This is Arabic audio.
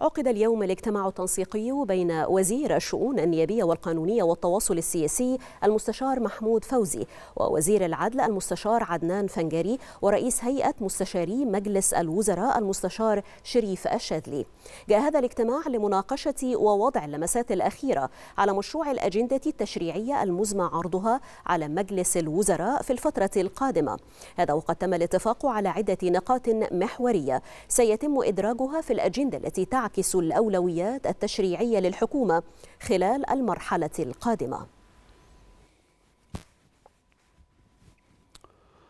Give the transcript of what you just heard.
عقد اليوم الاجتماع التنسيقي بين وزير الشؤون النيابية والقانونية والتواصل السياسي المستشار محمود فوزي ووزير العدل المستشار عدنان فنجري ورئيس هيئة مستشاري مجلس الوزراء المستشار شريف الشاذلي جاء هذا الاجتماع لمناقشة ووضع اللمسات الأخيرة على مشروع الأجندة التشريعية المزمع عرضها على مجلس الوزراء في الفترة القادمة هذا وقد تم الاتفاق على عدة نقاط محورية سيتم إدراجها في الأجندة التي تعتمد تعكس الأولويات التشريعية للحكومة خلال المرحلة القادمة